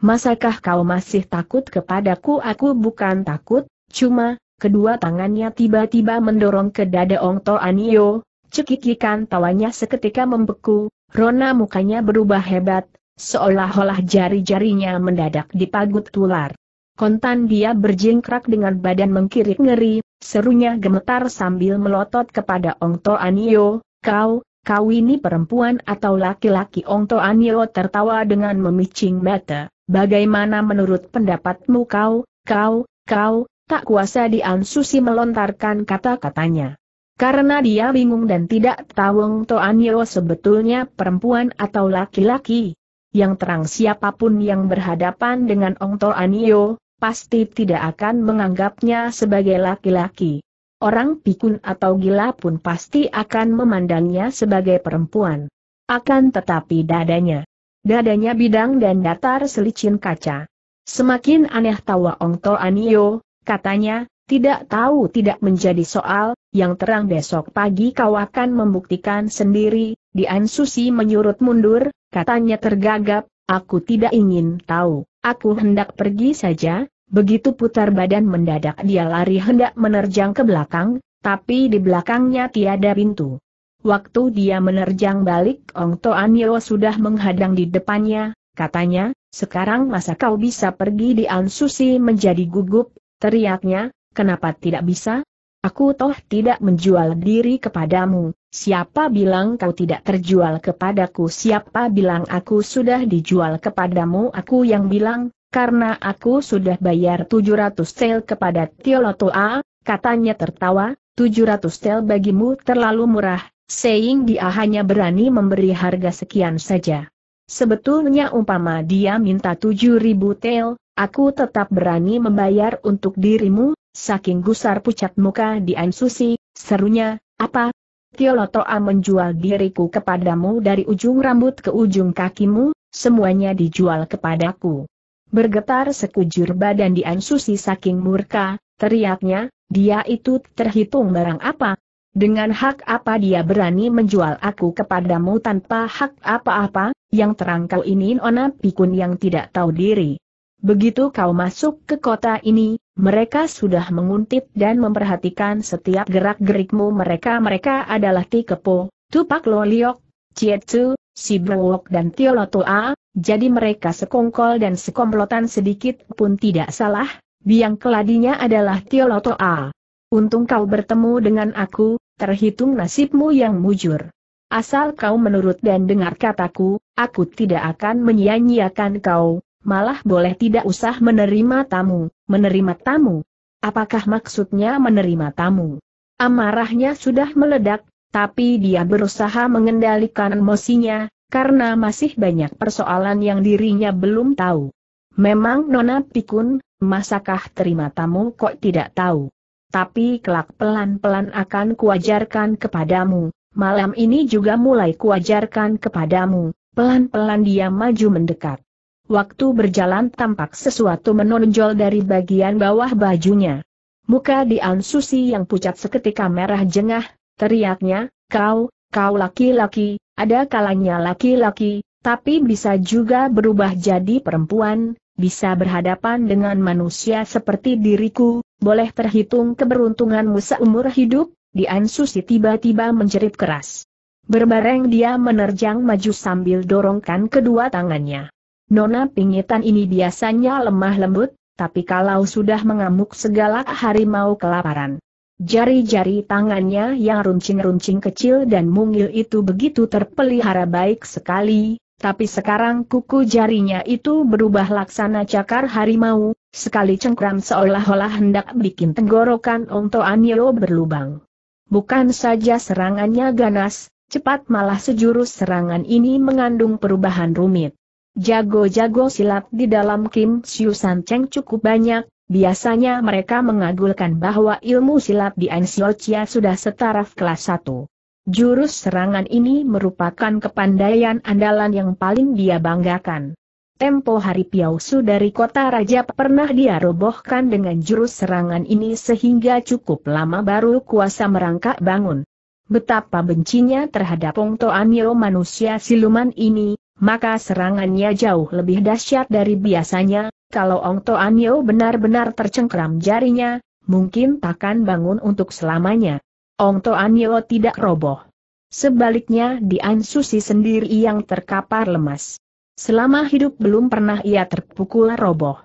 Masakah kau masih takut kepadaku? Aku bukan takut, cuma, kedua tangannya tiba-tiba mendorong ke dada Ong Toanio, cekikikan tawanya seketika membeku, rona mukanya berubah hebat, Seolah-olah jari-jarinya mendadak dipagut tular. Kontan dia berjingkrak dengan badan mengkirik ngeri, serunya gemetar sambil melotot kepada Ong To Anio, kau, kau ini perempuan atau laki-laki Ong To Anio tertawa dengan memicing mata, bagaimana menurut pendapatmu kau, kau, kau, tak kuasa diansusi melontarkan kata-katanya. Karena dia bingung dan tidak tahu Ong To Anio sebetulnya perempuan atau laki-laki yang terang siapapun yang berhadapan dengan Ong To Anio, pasti tidak akan menganggapnya sebagai laki-laki. Orang pikun atau gila pun pasti akan memandangnya sebagai perempuan. Akan tetapi dadanya. Dadanya bidang dan datar selicin kaca. Semakin aneh tawa Ong To Anio, katanya, tidak tahu tidak menjadi soal, yang terang besok pagi kau akan membuktikan sendiri, di Ansusi menyurut mundur, Katanya tergagap, aku tidak ingin tahu, aku hendak pergi saja, begitu putar badan mendadak dia lari hendak menerjang ke belakang, tapi di belakangnya tiada pintu. Waktu dia menerjang balik Ong Toanyo sudah menghadang di depannya, katanya, sekarang masa kau bisa pergi di Ansusi menjadi gugup, teriaknya, kenapa tidak bisa? Aku toh tidak menjual diri kepadamu, Siapa bilang kau tidak terjual kepadaku? Siapa bilang aku sudah dijual kepadamu? Aku yang bilang, karena aku sudah bayar 700 tel kepada A, katanya tertawa, 700 tel bagimu terlalu murah, seing dia hanya berani memberi harga sekian saja. Sebetulnya umpama dia minta 7000 tel, aku tetap berani membayar untuk dirimu, saking gusar pucat muka di Ansusi, serunya, apa, Tiolotoa menjual diriku kepadamu dari ujung rambut ke ujung kakimu, semuanya dijual kepadaku. Bergetar sekujur badan di ansusi saking murka, teriaknya, dia itu terhitung barang apa? Dengan hak apa dia berani menjual aku kepadamu tanpa hak apa-apa, yang terangkau ini Nona Pikun yang tidak tahu diri. Begitu kau masuk ke kota ini, mereka sudah menguntit dan memperhatikan setiap gerak-gerikmu mereka-mereka adalah Tikepo, Tupak Loliok, Cietu, Sibrowok dan Tiolotoa, jadi mereka sekongkol dan sekomplotan sedikit pun tidak salah, biang keladinya adalah Tiolotoa. Untung kau bertemu dengan aku, terhitung nasibmu yang mujur. Asal kau menurut dan dengar kataku, aku tidak akan menyia-nyiakan kau, malah boleh tidak usah menerima tamu, menerima tamu. Apakah maksudnya menerima tamu? Amarahnya sudah meledak, tapi dia berusaha mengendalikan emosinya, karena masih banyak persoalan yang dirinya belum tahu. Memang Nona Pikun, masakah terima tamu kok tidak tahu? Tapi kelak pelan-pelan akan kuajarkan kepadamu, malam ini juga mulai kuajarkan kepadamu, pelan-pelan dia maju mendekat. Waktu berjalan tampak sesuatu menonjol dari bagian bawah bajunya. Muka Dian Susi yang pucat seketika merah jengah, teriaknya, kau, kau laki-laki, ada kalanya laki-laki, tapi bisa juga berubah jadi perempuan, bisa berhadapan dengan manusia seperti diriku, boleh terhitung keberuntunganmu seumur hidup, Dian Susi tiba-tiba menjerit keras. Berbareng dia menerjang maju sambil dorongkan kedua tangannya. Nona pingitan ini biasanya lemah lembut, tapi kalau sudah mengamuk segala harimau kelaparan. Jari-jari tangannya yang runcing-runcing kecil dan mungil itu begitu terpelihara baik sekali, tapi sekarang kuku jarinya itu berubah laksana cakar harimau, sekali cengkram seolah-olah hendak bikin tenggorokan onto Anilo berlubang. Bukan saja serangannya ganas, cepat malah sejurus serangan ini mengandung perubahan rumit. Jago-jago silat di dalam Kim Siu San Cheng cukup banyak, biasanya mereka mengagulkan bahwa ilmu silat di Ansio Chia sudah setaraf kelas 1. Jurus serangan ini merupakan kepandaian andalan yang paling dia banggakan. Tempo hari Piausu dari kota Raja pernah dia robohkan dengan jurus serangan ini sehingga cukup lama baru kuasa merangkak bangun. Betapa bencinya terhadap Pongto Anio manusia siluman ini, maka serangannya jauh lebih dahsyat dari biasanya, kalau Ong Toanyo benar-benar tercengkram jarinya, mungkin takkan bangun untuk selamanya. Ong Toanyo tidak roboh. Sebaliknya Dian Susi sendiri yang terkapar lemas. Selama hidup belum pernah ia terpukul roboh.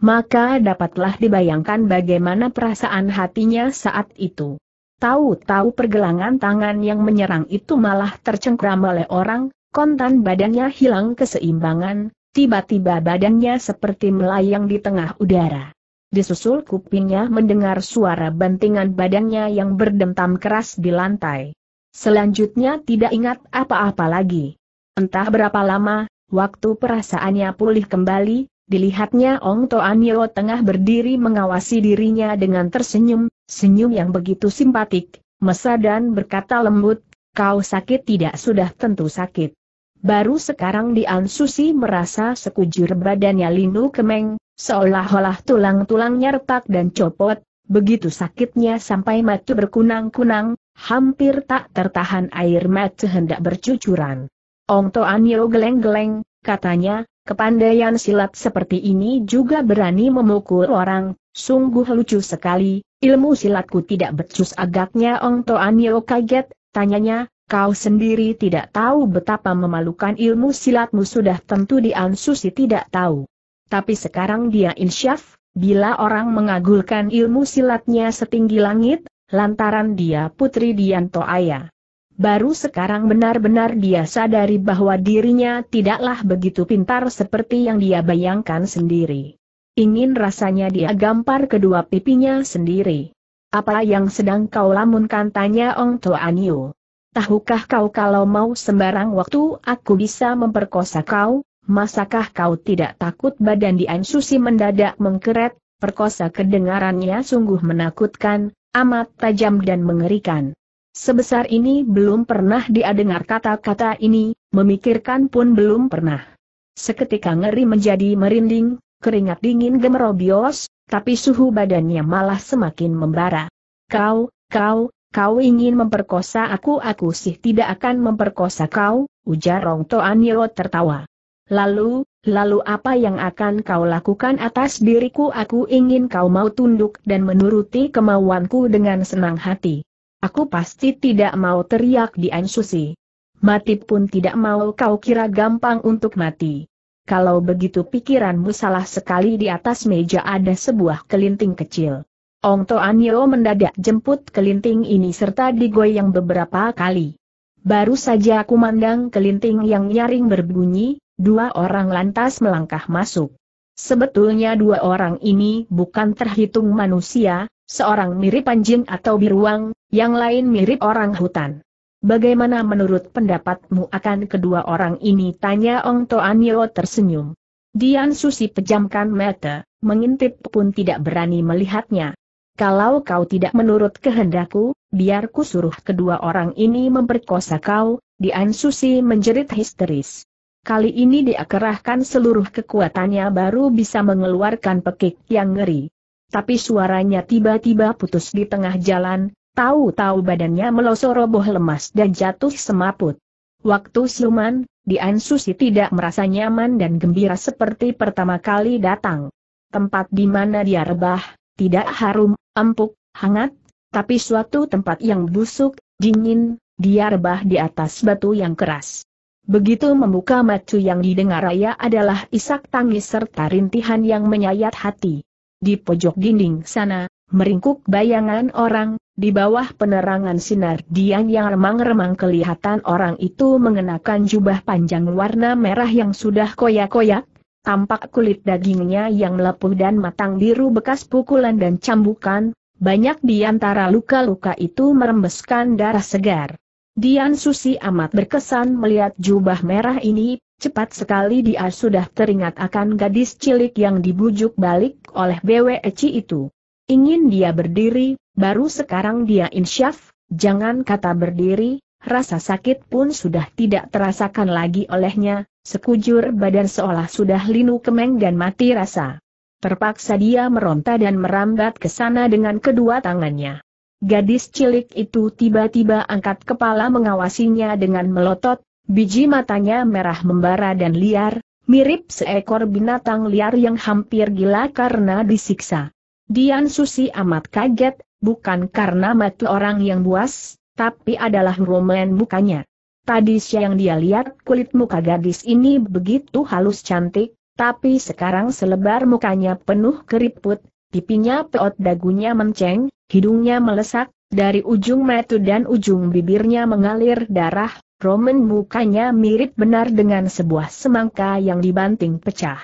Maka dapatlah dibayangkan bagaimana perasaan hatinya saat itu. Tahu-tahu pergelangan tangan yang menyerang itu malah tercengkram oleh orang, kontan badannya hilang keseimbangan, tiba-tiba badannya seperti melayang di tengah udara. Disusul kupingnya mendengar suara bantingan badannya yang berdentam keras di lantai. Selanjutnya tidak ingat apa-apa lagi. Entah berapa lama, waktu perasaannya pulih kembali, dilihatnya Ong Toanio tengah berdiri mengawasi dirinya dengan tersenyum, senyum yang begitu simpatik, mesra dan berkata lembut, kau sakit tidak sudah tentu sakit. Baru sekarang Dian Susi merasa sekujur badannya linu kemeng, seolah-olah tulang-tulangnya retak dan copot, begitu sakitnya sampai mata berkunang-kunang, hampir tak tertahan air mata hendak bercucuran. Ong Toan Yo geleng-geleng, katanya, kepandaian silat seperti ini juga berani memukul orang, sungguh lucu sekali, ilmu silatku tidak becus agaknya Ong Toan Yo kaget, tanyanya, Kau sendiri tidak tahu betapa memalukan ilmu silatmu sudah tentu di Ansusi tidak tahu. Tapi sekarang dia insyaf, bila orang mengagulkan ilmu silatnya setinggi langit, lantaran dia putri Dianto Ayah. Baru sekarang benar-benar dia sadari bahwa dirinya tidaklah begitu pintar seperti yang dia bayangkan sendiri. Ingin rasanya dia gampar kedua pipinya sendiri. Apa yang sedang kau lamunkan tanya Ong Toanio tahukah kau kalau mau sembarang waktu aku bisa memperkosa kau, masakah kau tidak takut badan Dian Susi mendadak mengkeret, perkosa kedengarannya sungguh menakutkan, amat tajam dan mengerikan. Sebesar ini belum pernah dia dengar kata-kata ini, memikirkan pun belum pernah. Seketika ngeri menjadi merinding, keringat dingin gemerobios, tapi suhu badannya malah semakin membara. Kau, kau, Kau ingin memperkosa aku aku sih tidak akan memperkosa kau, ujar Rong Toanio tertawa. Lalu, lalu apa yang akan kau lakukan atas diriku aku ingin kau mau tunduk dan menuruti kemauanku dengan senang hati. Aku pasti tidak mau teriak di Ansusi. Mati pun tidak mau kau kira gampang untuk mati. Kalau begitu pikiranmu salah sekali di atas meja ada sebuah kelinting kecil. Ong Toanyo mendadak jemput kelinting ini serta digoyang beberapa kali. Baru saja aku mandang kelinting yang nyaring berbunyi, dua orang lantas melangkah masuk. Sebetulnya dua orang ini bukan terhitung manusia, seorang mirip anjing atau biruang, yang lain mirip orang hutan. Bagaimana menurut pendapatmu akan kedua orang ini? Tanya Ong Toanyo tersenyum. Dian Susi pejamkan mata, mengintip pun tidak berani melihatnya, kalau kau tidak menurut kehendakku, biar ku suruh kedua orang ini memperkosa kau, Dian Susi menjerit histeris. Kali ini dia kerahkan seluruh kekuatannya baru bisa mengeluarkan pekik yang ngeri. Tapi suaranya tiba-tiba putus di tengah jalan, tahu-tahu badannya melosor roboh lemas dan jatuh semaput. Waktu siluman, Dian Susi tidak merasa nyaman dan gembira seperti pertama kali datang. Tempat di mana dia rebah, tidak harum, empuk, hangat, tapi suatu tempat yang busuk, dingin, dia rebah di atas batu yang keras. Begitu membuka macu yang didengar raya adalah isak tangis serta rintihan yang menyayat hati. Di pojok dinding sana, meringkuk bayangan orang, di bawah penerangan sinar dian yang remang-remang kelihatan orang itu mengenakan jubah panjang warna merah yang sudah koyak-koyak, Tampak kulit dagingnya yang lepuh dan matang biru bekas pukulan dan cambukan, banyak di antara luka-luka itu merembeskan darah segar. Dian Susi amat berkesan melihat jubah merah ini, cepat sekali dia sudah teringat akan gadis cilik yang dibujuk balik oleh BWEC itu. Ingin dia berdiri, baru sekarang dia insyaf, jangan kata berdiri, rasa sakit pun sudah tidak terasakan lagi olehnya, Sekujur badan seolah sudah linu kemeng dan mati rasa. Terpaksa dia meronta dan merambat ke sana dengan kedua tangannya. Gadis cilik itu tiba-tiba angkat kepala mengawasinya dengan melotot, biji matanya merah membara dan liar, mirip seekor binatang liar yang hampir gila karena disiksa. Dian Susi amat kaget bukan karena mati orang yang buas, tapi adalah roman mukanya. Tadi siang dia lihat kulit muka gadis ini begitu halus cantik, tapi sekarang selebar mukanya penuh keriput, pipinya peot dagunya menceng, hidungnya melesak, dari ujung metu dan ujung bibirnya mengalir darah, Roman mukanya mirip benar dengan sebuah semangka yang dibanting pecah.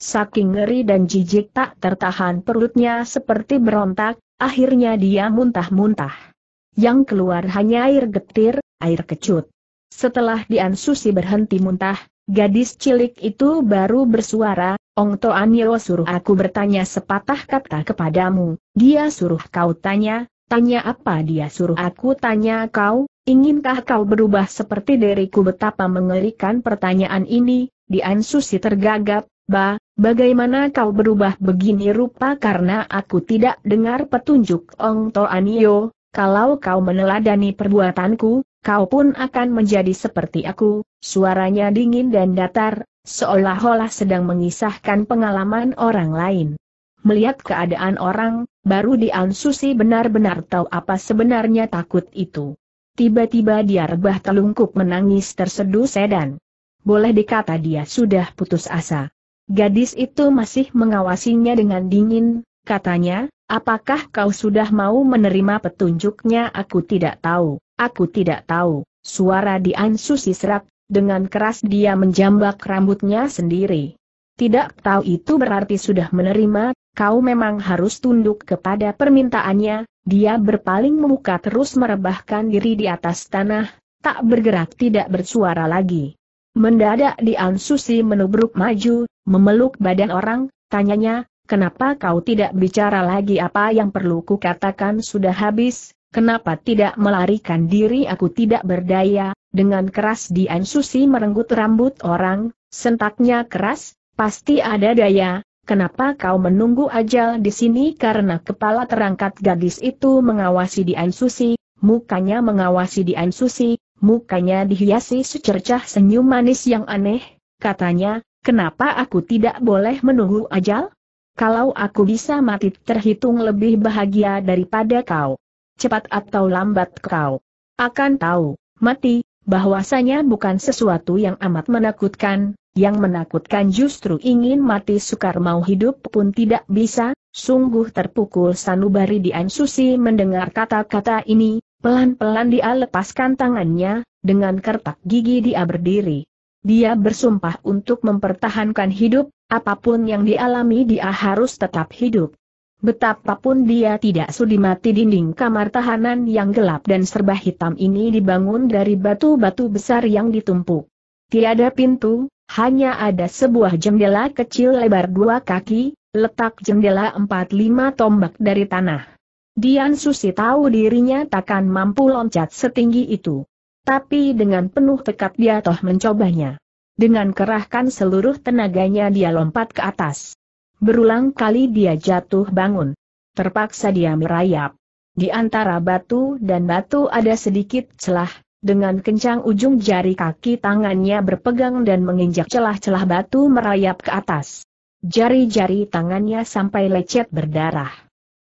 Saking ngeri dan jijik tak tertahan perutnya seperti berontak, akhirnya dia muntah-muntah. Yang keluar hanya air getir, air kecut. Setelah Dian Susi berhenti muntah, gadis cilik itu baru bersuara, Ong Toaniro suruh aku bertanya sepatah kata kepadamu, dia suruh kau tanya, tanya apa dia suruh aku tanya kau, inginkah kau berubah seperti diriku betapa mengerikan pertanyaan ini, Dian Susi tergagap, ba, bagaimana kau berubah begini rupa karena aku tidak dengar petunjuk Ong Toanio, kalau kau meneladani perbuatanku, kau pun akan menjadi seperti aku, suaranya dingin dan datar, seolah-olah sedang mengisahkan pengalaman orang lain. Melihat keadaan orang, baru Dian Susi benar-benar tahu apa sebenarnya takut itu. Tiba-tiba dia rebah telungkup menangis terseduh sedan. Boleh dikata dia sudah putus asa. Gadis itu masih mengawasinya dengan dingin, katanya, apakah kau sudah mau menerima petunjuknya aku tidak tahu. Aku tidak tahu, suara Dian Susi serak, dengan keras dia menjambak rambutnya sendiri. Tidak tahu itu berarti sudah menerima, kau memang harus tunduk kepada permintaannya, dia berpaling muka terus merebahkan diri di atas tanah, tak bergerak tidak bersuara lagi. Mendadak Dian Susi menubruk maju, memeluk badan orang, tanyanya, kenapa kau tidak bicara lagi apa yang perlu kukatakan sudah habis, Kenapa tidak melarikan diri aku tidak berdaya, dengan keras Dian Susi merenggut rambut orang, sentaknya keras, pasti ada daya, kenapa kau menunggu ajal di sini karena kepala terangkat gadis itu mengawasi Dian Susi, mukanya mengawasi Dian Susi, mukanya dihiasi secercah senyum manis yang aneh, katanya, kenapa aku tidak boleh menunggu ajal? Kalau aku bisa mati terhitung lebih bahagia daripada kau cepat atau lambat kau akan tahu, mati, bahwasanya bukan sesuatu yang amat menakutkan, yang menakutkan justru ingin mati sukar mau hidup pun tidak bisa, sungguh terpukul sanubari Dian Susi mendengar kata-kata ini, pelan-pelan dia lepaskan tangannya, dengan kertak gigi dia berdiri. Dia bersumpah untuk mempertahankan hidup, apapun yang dialami dia harus tetap hidup. Betapapun dia tidak sudi mati dinding kamar tahanan yang gelap dan serba hitam ini dibangun dari batu-batu besar yang ditumpuk. Tiada pintu, hanya ada sebuah jendela kecil lebar dua kaki, letak jendela empat lima tombak dari tanah. Dian Susi tahu dirinya takkan mampu loncat setinggi itu. Tapi dengan penuh tekad dia toh mencobanya. Dengan kerahkan seluruh tenaganya dia lompat ke atas. Berulang kali dia jatuh bangun. Terpaksa dia merayap. Di antara batu dan batu ada sedikit celah, dengan kencang ujung jari kaki tangannya berpegang dan menginjak celah-celah batu merayap ke atas. Jari-jari tangannya sampai lecet berdarah.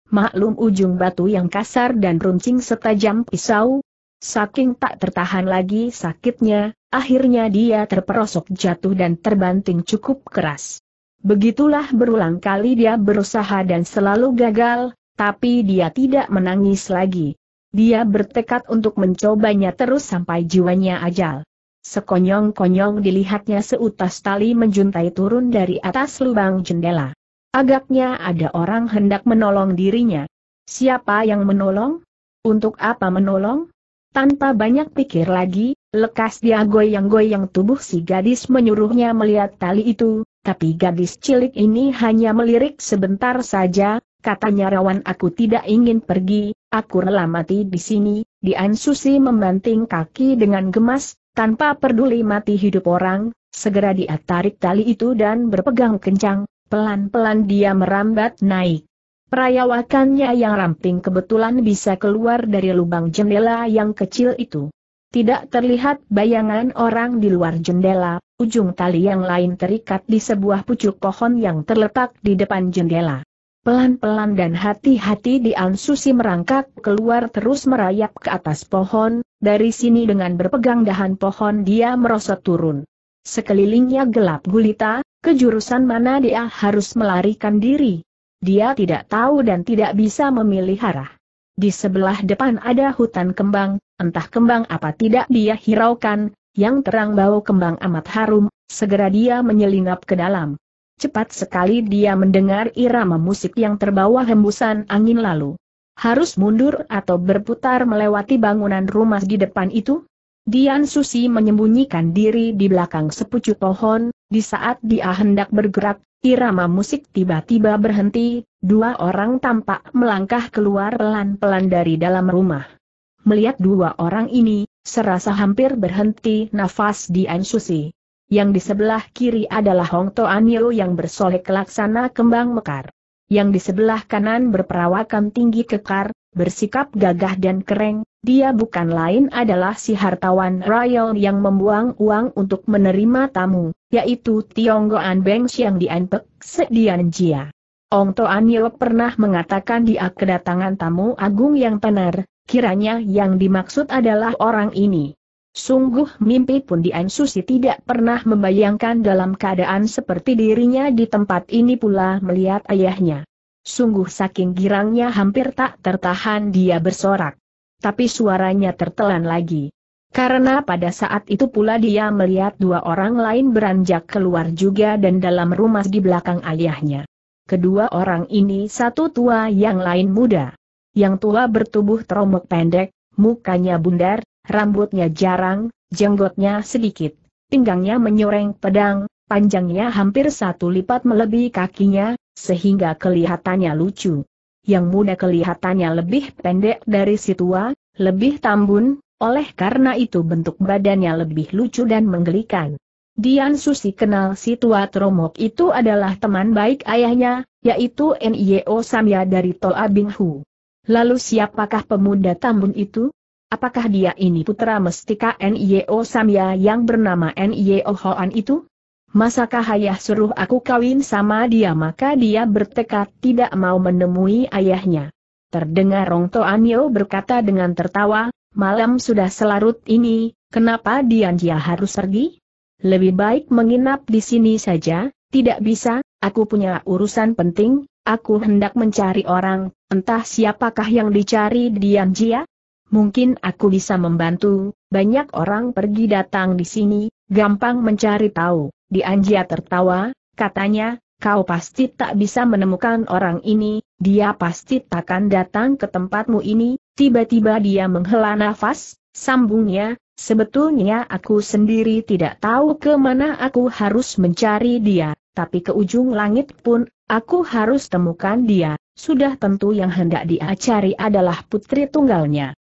Maklum ujung batu yang kasar dan runcing setajam pisau, saking tak tertahan lagi sakitnya, akhirnya dia terperosok jatuh dan terbanting cukup keras. Begitulah berulang kali dia berusaha dan selalu gagal, tapi dia tidak menangis lagi. Dia bertekad untuk mencobanya terus sampai jiwanya ajal. Sekonyong-konyong dilihatnya seutas tali menjuntai turun dari atas lubang jendela. Agaknya ada orang hendak menolong dirinya. Siapa yang menolong? Untuk apa menolong? Tanpa banyak pikir lagi, lekas dia goyang-goyang tubuh si gadis menyuruhnya melihat tali itu, tapi gadis cilik ini hanya melirik sebentar saja, katanya rawan aku tidak ingin pergi, aku rela mati di sini, Dian Susi membanting kaki dengan gemas, tanpa peduli mati hidup orang, segera dia tarik tali itu dan berpegang kencang, pelan-pelan dia merambat naik. Perayawakannya yang ramping kebetulan bisa keluar dari lubang jendela yang kecil itu. Tidak terlihat bayangan orang di luar jendela, ujung tali yang lain terikat di sebuah pucuk pohon yang terletak di depan jendela. Pelan-pelan dan hati-hati di Susi merangkak keluar terus merayap ke atas pohon, dari sini dengan berpegang dahan pohon dia merosot turun. Sekelilingnya gelap gulita, kejurusan mana dia harus melarikan diri. Dia tidak tahu dan tidak bisa memilih arah. Di sebelah depan ada hutan kembang, Entah kembang apa tidak dia hiraukan, yang terang bau kembang amat harum, segera dia menyelinap ke dalam. Cepat sekali dia mendengar irama musik yang terbawa hembusan angin lalu. Harus mundur atau berputar melewati bangunan rumah di depan itu? Dian Susi menyembunyikan diri di belakang sepucuk pohon, di saat dia hendak bergerak, irama musik tiba-tiba berhenti, dua orang tampak melangkah keluar pelan-pelan dari dalam rumah. Melihat dua orang ini, serasa hampir berhenti nafas di Ansusi. Yang di sebelah kiri adalah Hong To Anio yang bersolek laksana kembang mekar. Yang di sebelah kanan berperawakan tinggi kekar, bersikap gagah dan keren. dia bukan lain adalah si hartawan Royal yang membuang uang untuk menerima tamu, yaitu Tionggoan Beng Xiang di Anpek, Sedian Jia. Ong Anio pernah mengatakan dia kedatangan tamu agung yang tenar, Kiranya yang dimaksud adalah orang ini. Sungguh mimpi pun Dian Susi tidak pernah membayangkan dalam keadaan seperti dirinya di tempat ini pula melihat ayahnya. Sungguh saking girangnya hampir tak tertahan dia bersorak. Tapi suaranya tertelan lagi. Karena pada saat itu pula dia melihat dua orang lain beranjak keluar juga dan dalam rumah di belakang ayahnya. Kedua orang ini satu tua yang lain muda yang tua bertubuh teromok pendek, mukanya bundar, rambutnya jarang, jenggotnya sedikit, pinggangnya menyoreng pedang, panjangnya hampir satu lipat melebihi kakinya, sehingga kelihatannya lucu. Yang muda kelihatannya lebih pendek dari si tua, lebih tambun, oleh karena itu bentuk badannya lebih lucu dan menggelikan. Dian Susi kenal si tua teromok itu adalah teman baik ayahnya, yaitu Nio Samya dari Toa Binghu. Lalu siapakah pemuda tambun itu? Apakah dia ini putra mestika N.I.O. Samya yang bernama N.I.O. Hoan itu? Masakah ayah suruh aku kawin sama dia maka dia bertekad tidak mau menemui ayahnya. Terdengar Rong Anio berkata dengan tertawa, malam sudah selarut ini, kenapa dia harus pergi? Lebih baik menginap di sini saja, tidak bisa, aku punya urusan penting, aku hendak mencari orang, entah siapakah yang dicari Dian Jia? Mungkin aku bisa membantu, banyak orang pergi datang di sini, gampang mencari tahu. Dian Jia tertawa, katanya, kau pasti tak bisa menemukan orang ini, dia pasti takkan datang ke tempatmu ini, tiba-tiba dia menghela nafas, sambungnya, sebetulnya aku sendiri tidak tahu ke mana aku harus mencari dia tapi ke ujung langit pun, aku harus temukan dia, sudah tentu yang hendak dia cari adalah putri tunggalnya.